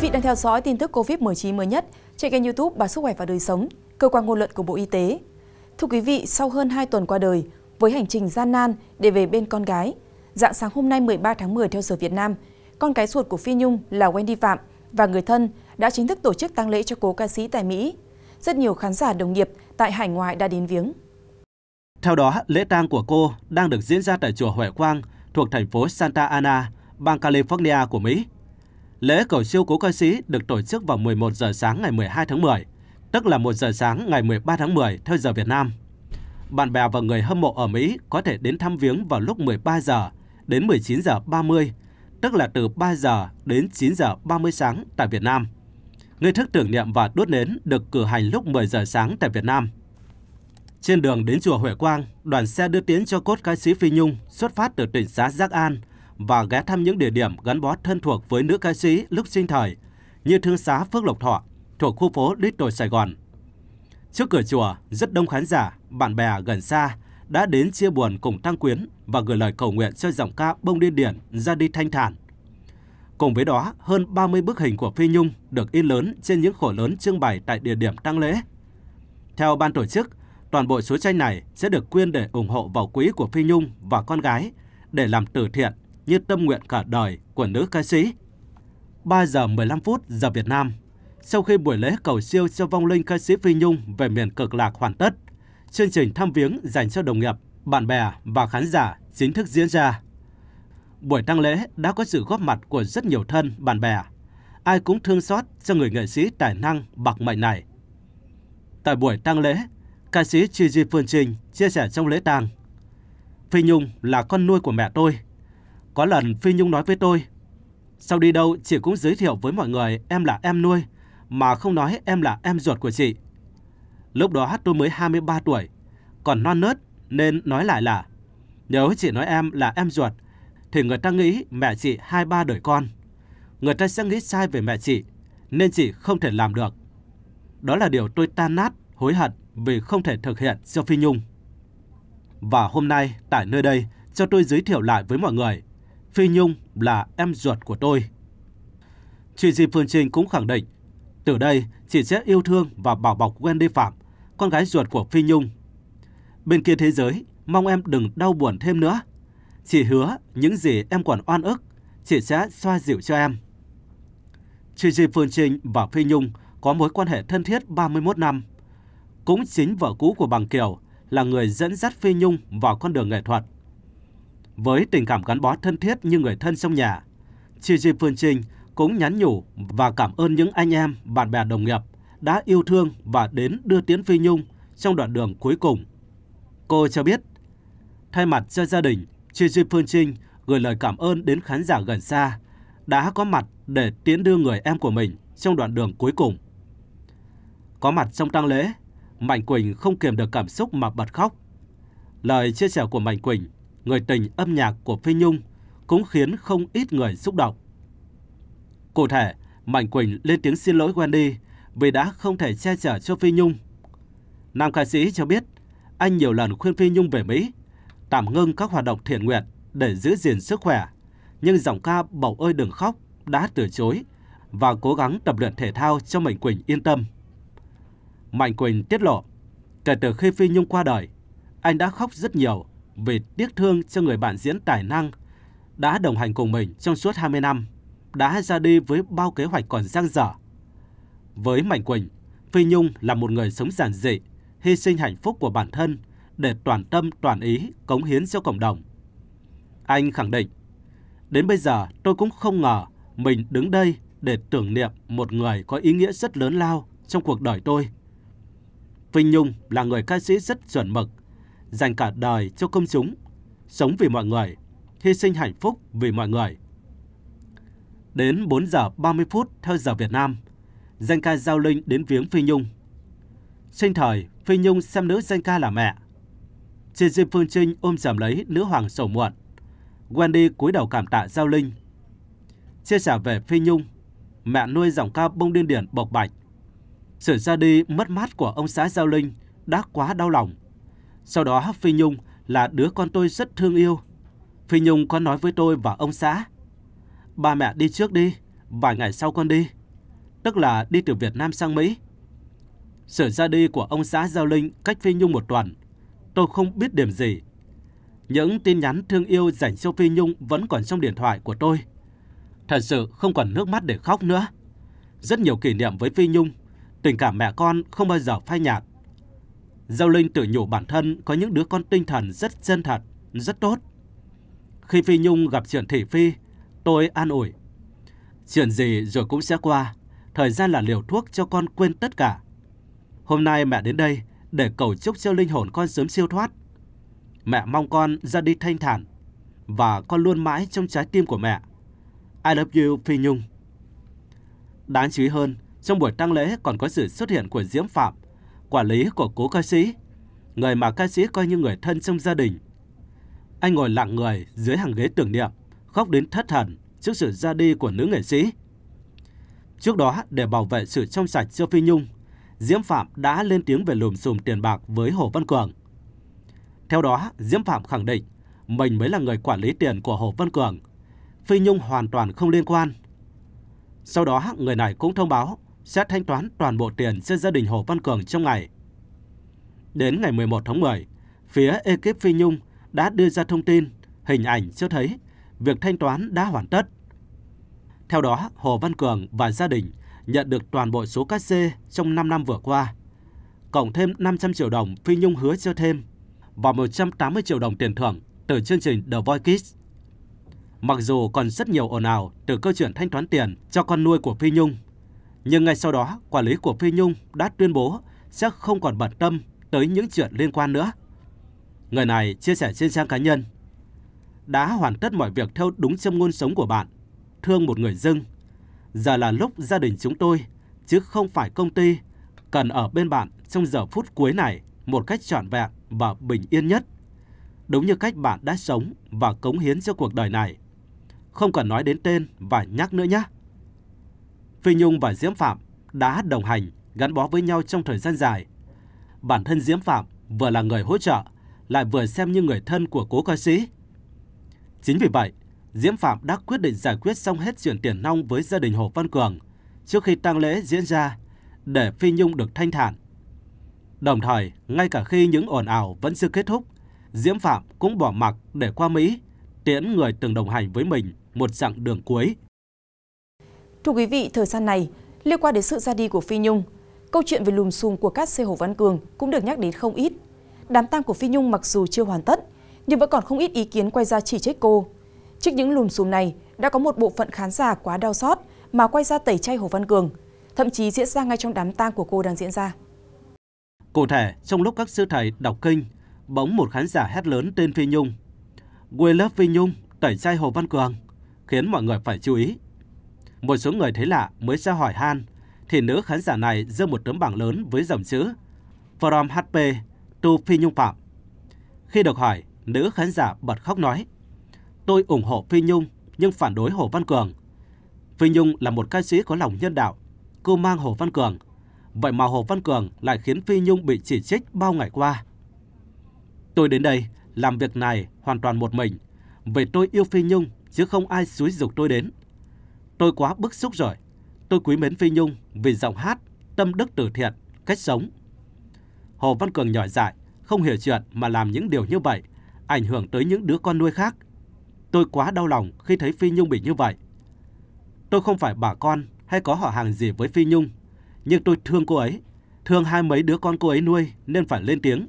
vị đang theo dõi tin tức COVID-19 mới nhất trên kênh YouTube Bà Sức khỏe và đời sống, cơ quan ngôn luận của Bộ Y tế. Thưa quý vị, sau hơn 2 tuần qua đời với hành trình gian nan để về bên con gái, dạng sáng hôm nay 13 tháng 10 theo giờ Việt Nam, con cái ruột của Phi Nhung là Wendy Phạm và người thân đã chính thức tổ chức tang lễ cho cố ca sĩ tại Mỹ. Rất nhiều khán giả đồng nghiệp tại hải ngoại đã đến viếng. Theo đó, lễ tang của cô đang được diễn ra tại chùa Huệ Quang thuộc thành phố Santa Ana, bang California của Mỹ. Lễ cầu siêu cố ca sĩ được tổ chức vào 11 giờ sáng ngày 12 tháng 10, tức là 1 giờ sáng ngày 13 tháng 10 theo giờ Việt Nam. Bạn bè và người hâm mộ ở Mỹ có thể đến thăm viếng vào lúc 13 giờ đến 19 giờ 30, tức là từ 3 giờ đến 9 giờ 30 sáng tại Việt Nam. Nghi thức tưởng niệm và đốt nến được cử hành lúc 10 giờ sáng tại Việt Nam. Trên đường đến chùa Huệ Quang, đoàn xe đưa tiến cho cốt ca sĩ Phi Nhung xuất phát từ tỉnh xá Giác An và ghé thăm những địa điểm gắn bó thân thuộc với nữ ca sĩ lúc sinh thời như thương xá Phước Lộc Thọ thuộc khu phố Đít Đồi Sài Gòn. Trước cửa chùa, rất đông khán giả, bạn bè gần xa đã đến chia buồn cùng Tăng Quyến và gửi lời cầu nguyện cho giọng ca Bông Điên Điển ra đi thanh thản. Cùng với đó, hơn 30 bức hình của Phi Nhung được in lớn trên những khổ lớn trưng bày tại địa điểm tang lễ. Theo ban tổ chức, toàn bộ số tranh này sẽ được quyên để ủng hộ vào quỹ của Phi Nhung và con gái để làm từ thiện như tâm nguyện cả đời của nữ ca sĩ. 3 giờ 15 phút giờ Việt Nam, sau khi buổi lễ cầu siêu cho vong linh ca sĩ Phi Nhung về miền cực lạc hoàn tất, chương trình thăm viếng dành cho đồng nghiệp, bạn bè và khán giả chính thức diễn ra. Buổi tang lễ đã có sự góp mặt của rất nhiều thân, bạn bè. Ai cũng thương xót cho người nghệ sĩ tài năng bạc mệnh này. Tại buổi tang lễ, ca sĩ Gigi Phương Trình chia sẻ trong lễ tang. Phi Nhung là con nuôi của mẹ tôi – có lần Phi Nhung nói với tôi, sau đi đâu chị cũng giới thiệu với mọi người em là em nuôi, mà không nói em là em ruột của chị. Lúc đó tôi mới 23 tuổi, còn non nớt nên nói lại là nếu chị nói em là em ruột thì người ta nghĩ mẹ chị hai ba đời con. Người ta sẽ nghĩ sai về mẹ chị nên chị không thể làm được. Đó là điều tôi tan nát, hối hận vì không thể thực hiện cho Phi Nhung. Và hôm nay tại nơi đây cho tôi giới thiệu lại với mọi người Phi Nhung là em ruột của tôi. Chị Di Phương Trinh cũng khẳng định, từ đây chị sẽ yêu thương và bảo bọc Wendy Phạm, con gái ruột của Phi Nhung. Bên kia thế giới, mong em đừng đau buồn thêm nữa. Chị hứa những gì em còn oan ức, chị sẽ xoa dịu cho em. Chị Di Phương Trinh và Phi Nhung có mối quan hệ thân thiết 31 năm. Cũng chính vợ cũ của Bằng Kiều là người dẫn dắt Phi Nhung vào con đường nghệ thuật với tình cảm gắn bó thân thiết như người thân trong nhà, chị Di Phương Trinh cũng nhắn nhủ và cảm ơn những anh em, bạn bè đồng nghiệp đã yêu thương và đến đưa Tiến Phi Nhung trong đoạn đường cuối cùng. Cô cho biết, thay mặt cho gia đình, chị Duy Phương Trinh gửi lời cảm ơn đến khán giả gần xa đã có mặt để tiến đưa người em của mình trong đoạn đường cuối cùng. Có mặt trong tang lễ, Mạnh Quỳnh không kiềm được cảm xúc mà bật khóc. Lời chia sẻ của Mạnh Quỳnh người tình âm nhạc của Phi Nhung cũng khiến không ít người xúc động. Cụ thể, Mạnh Quỳnh lên tiếng xin lỗi Wendy vì đã không thể che chở cho Phi Nhung. Nam ca sĩ cho biết anh nhiều lần khuyên Phi Nhung về Mỹ, tạm ngưng các hoạt động thiện nguyện để giữ gìn sức khỏe, nhưng giọng ca Bầu ơi đừng khóc đã từ chối và cố gắng tập luyện thể thao cho Mạnh Quỳnh yên tâm. Mạnh Quỳnh tiết lộ, kể từ khi Phi Nhung qua đời, anh đã khóc rất nhiều vì tiếc thương cho người bạn diễn tài năng đã đồng hành cùng mình trong suốt 20 năm, đã ra đi với bao kế hoạch còn dang dở. Với Mạnh Quỳnh, Phi Nhung là một người sống giản dị, hy sinh hạnh phúc của bản thân để toàn tâm toàn ý cống hiến cho cộng đồng. Anh khẳng định, đến bây giờ tôi cũng không ngờ mình đứng đây để tưởng niệm một người có ý nghĩa rất lớn lao trong cuộc đời tôi. Phi Nhung là người ca sĩ rất chuẩn mực, dành cả đời cho công chúng, sống vì mọi người, hy sinh hạnh phúc vì mọi người. Đến 4 giờ 30 phút theo giờ Việt Nam, danh ca Giao Linh đến viếng Phi Nhung. Sinh thời, Phi Nhung xem nữ danh ca là mẹ. Chi Di Phương Trinh ôm chầm lấy nữ hoàng sầu muộn. Wendy cúi đầu cảm tạ Giao Linh. Chia sẻ về Phi Nhung, mẹ nuôi giọng ca bông điên điển bộc bạch. Sự ra đi mất mát của ông xã Giao Linh đã quá đau lòng. Sau đó Phi Nhung là đứa con tôi rất thương yêu. Phi Nhung có nói với tôi và ông xã. Ba mẹ đi trước đi, vài ngày sau con đi. Tức là đi từ Việt Nam sang Mỹ. Sự ra đi của ông xã Giao Linh cách Phi Nhung một tuần. Tôi không biết điểm gì. Những tin nhắn thương yêu dành cho Phi Nhung vẫn còn trong điện thoại của tôi. Thật sự không còn nước mắt để khóc nữa. Rất nhiều kỷ niệm với Phi Nhung. Tình cảm mẹ con không bao giờ phai nhạt. Giao Linh tự nhủ bản thân có những đứa con tinh thần rất chân thật, rất tốt. Khi Phi Nhung gặp chuyện thị phi, tôi an ủi. Chuyện gì rồi cũng sẽ qua, thời gian là liều thuốc cho con quên tất cả. Hôm nay mẹ đến đây để cầu chúc cho linh hồn con sớm siêu thoát. Mẹ mong con ra đi thanh thản và con luôn mãi trong trái tim của mẹ. I love you Phi Nhung. Đáng chú ý hơn, trong buổi tang lễ còn có sự xuất hiện của Diễm Phạm quản lý của cố ca sĩ, người mà ca sĩ coi như người thân trong gia đình. Anh ngồi lặng người dưới hàng ghế tưởng niệm, khóc đến thất thần trước sự ra đi của nữ nghệ sĩ. Trước đó, để bảo vệ sự trong sạch cho Phi Nhung, Diễm Phạm đã lên tiếng về lùm xùm tiền bạc với Hồ Văn Cường. Theo đó, Diễm Phạm khẳng định mình mới là người quản lý tiền của Hồ Văn Cường. Phi Nhung hoàn toàn không liên quan. Sau đó, người này cũng thông báo sẽ thanh toán toàn bộ tiền cho gia đình Hồ Văn Cường trong ngày. Đến ngày 11 tháng 10, phía ekip Phi Nhung đã đưa ra thông tin, hình ảnh cho thấy việc thanh toán đã hoàn tất. Theo đó, Hồ Văn Cường và gia đình nhận được toàn bộ số cát xê trong 5 năm vừa qua, cộng thêm 500 triệu đồng Phi Nhung hứa cho thêm và 180 triệu đồng tiền thưởng từ chương trình The Voice Kids. Mặc dù còn rất nhiều ồn ào từ câu chuyện thanh toán tiền cho con nuôi của Phi Nhung nhưng ngay sau đó, quản lý của Phi Nhung đã tuyên bố sẽ không còn bận tâm tới những chuyện liên quan nữa. Người này chia sẻ trên trang cá nhân. Đã hoàn tất mọi việc theo đúng châm ngôn sống của bạn. Thương một người dưng. Giờ là lúc gia đình chúng tôi, chứ không phải công ty, cần ở bên bạn trong giờ phút cuối này một cách trọn vẹn và bình yên nhất. Đúng như cách bạn đã sống và cống hiến cho cuộc đời này. Không cần nói đến tên và nhắc nữa nhé. Phi Nhung và Diễm Phạm đã đồng hành, gắn bó với nhau trong thời gian dài. Bản thân Diễm Phạm vừa là người hỗ trợ, lại vừa xem như người thân của cố ca sĩ. Chính vì vậy, Diễm Phạm đã quyết định giải quyết xong hết chuyện tiền nong với gia đình Hồ Văn Cường trước khi tang lễ diễn ra để Phi Nhung được thanh thản. Đồng thời, ngay cả khi những ồn ào vẫn chưa kết thúc, Diễm Phạm cũng bỏ mặc để qua Mỹ, tiễn người từng đồng hành với mình một chặng đường cuối Thưa quý vị, thời gian này, liên quan đến sự ra đi của Phi Nhung, câu chuyện về lùm xùm của các xe Hồ Văn Cường cũng được nhắc đến không ít. Đám tang của Phi Nhung mặc dù chưa hoàn tất, nhưng vẫn còn không ít ý kiến quay ra chỉ trích cô. Trước những lùm xùm này, đã có một bộ phận khán giả quá đau xót mà quay ra tẩy chay Hồ Văn Cường, thậm chí diễn ra ngay trong đám tang của cô đang diễn ra. Cụ thể, trong lúc các sư thầy đọc kinh, bỗng một khán giả hét lớn tên Phi Nhung. We love Phi Nhung, tẩy chay Hồ Văn Cường, khiến mọi người phải chú ý. Một số người thấy lạ mới ra hỏi han, thì nữ khán giả này giơ một tấm bảng lớn với dòng chữ From HP to Phi Nhung Phạm. Khi được hỏi, nữ khán giả bật khóc nói Tôi ủng hộ Phi Nhung nhưng phản đối Hồ Văn Cường. Phi Nhung là một ca sĩ có lòng nhân đạo, cô mang Hồ Văn Cường. Vậy mà Hồ Văn Cường lại khiến Phi Nhung bị chỉ trích bao ngày qua. Tôi đến đây làm việc này hoàn toàn một mình, vì tôi yêu Phi Nhung chứ không ai xúi dục tôi đến. Tôi quá bức xúc rồi. Tôi quý mến Phi Nhung vì giọng hát, tâm đức từ thiện, cách sống. Hồ Văn Cường nhỏ dại, không hiểu chuyện mà làm những điều như vậy, ảnh hưởng tới những đứa con nuôi khác. Tôi quá đau lòng khi thấy Phi Nhung bị như vậy. Tôi không phải bà con hay có họ hàng gì với Phi Nhung, nhưng tôi thương cô ấy, thương hai mấy đứa con cô ấy nuôi nên phải lên tiếng.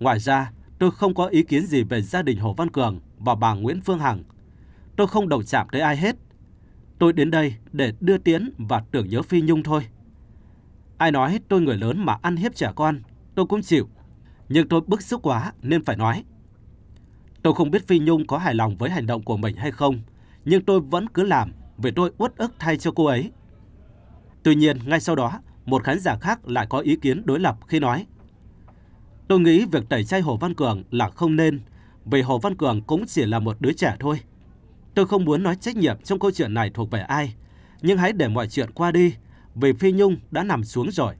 Ngoài ra, tôi không có ý kiến gì về gia đình Hồ Văn Cường và bà Nguyễn Phương Hằng Tôi không đồng chạm tới ai hết. Tôi đến đây để đưa tiến và tưởng nhớ Phi Nhung thôi. Ai nói tôi người lớn mà ăn hiếp trẻ con, tôi cũng chịu. Nhưng tôi bức xúc quá nên phải nói. Tôi không biết Phi Nhung có hài lòng với hành động của mình hay không, nhưng tôi vẫn cứ làm vì tôi uất ức thay cho cô ấy. Tuy nhiên, ngay sau đó, một khán giả khác lại có ý kiến đối lập khi nói Tôi nghĩ việc tẩy chay Hồ Văn Cường là không nên, vì Hồ Văn Cường cũng chỉ là một đứa trẻ thôi. Tôi không muốn nói trách nhiệm trong câu chuyện này thuộc về ai, nhưng hãy để mọi chuyện qua đi, vì Phi Nhung đã nằm xuống rồi.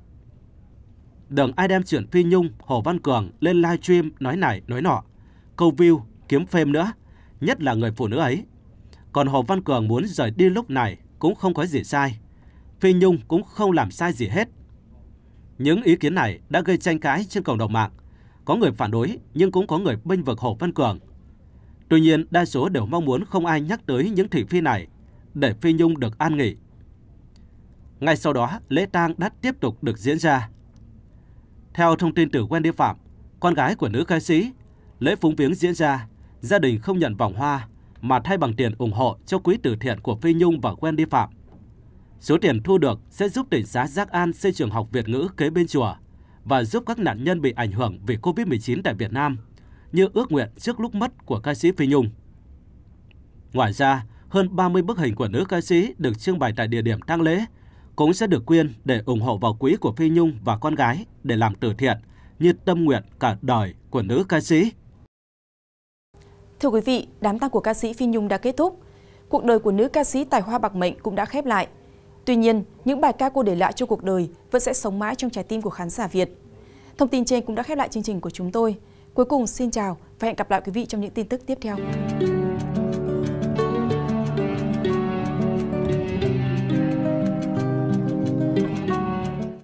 Đừng ai đem chuyện Phi Nhung, Hồ Văn Cường lên live stream nói này nói nọ, câu view, kiếm phim nữa, nhất là người phụ nữ ấy. Còn Hồ Văn Cường muốn rời đi lúc này cũng không có gì sai. Phi Nhung cũng không làm sai gì hết. Những ý kiến này đã gây tranh cãi trên cộng đồng mạng. Có người phản đối nhưng cũng có người bênh vực Hồ Văn Cường Tuy nhiên, đa số đều mong muốn không ai nhắc tới những thị phi này để Phi Nhung được an nghỉ. Ngay sau đó, lễ tang đã tiếp tục được diễn ra. Theo thông tin từ Wendy Phạm, con gái của nữ ca sĩ, lễ phúng viếng diễn ra, gia đình không nhận vòng hoa mà thay bằng tiền ủng hộ cho quỹ từ thiện của Phi Nhung và Wendy Phạm. Số tiền thu được sẽ giúp tỉnh xá Giác An xây trường học Việt ngữ kế bên chùa và giúp các nạn nhân bị ảnh hưởng vì Covid-19 tại Việt Nam như ước nguyện trước lúc mất của ca sĩ Phi Nhung. Ngoài ra, hơn 30 bức hình của nữ ca sĩ được trưng bày tại địa điểm tang lễ cũng sẽ được quyên để ủng hộ vào quỹ của Phi Nhung và con gái để làm từ thiện như tâm nguyện cả đời của nữ ca sĩ. Thưa quý vị, đám tang của ca sĩ Phi Nhung đã kết thúc. Cuộc đời của nữ ca sĩ tài hoa bạc mệnh cũng đã khép lại. Tuy nhiên, những bài ca cô để lại cho cuộc đời vẫn sẽ sống mãi trong trái tim của khán giả Việt. Thông tin trên cũng đã khép lại chương trình của chúng tôi. Cuối cùng xin chào và hẹn gặp lại quý vị trong những tin tức tiếp theo.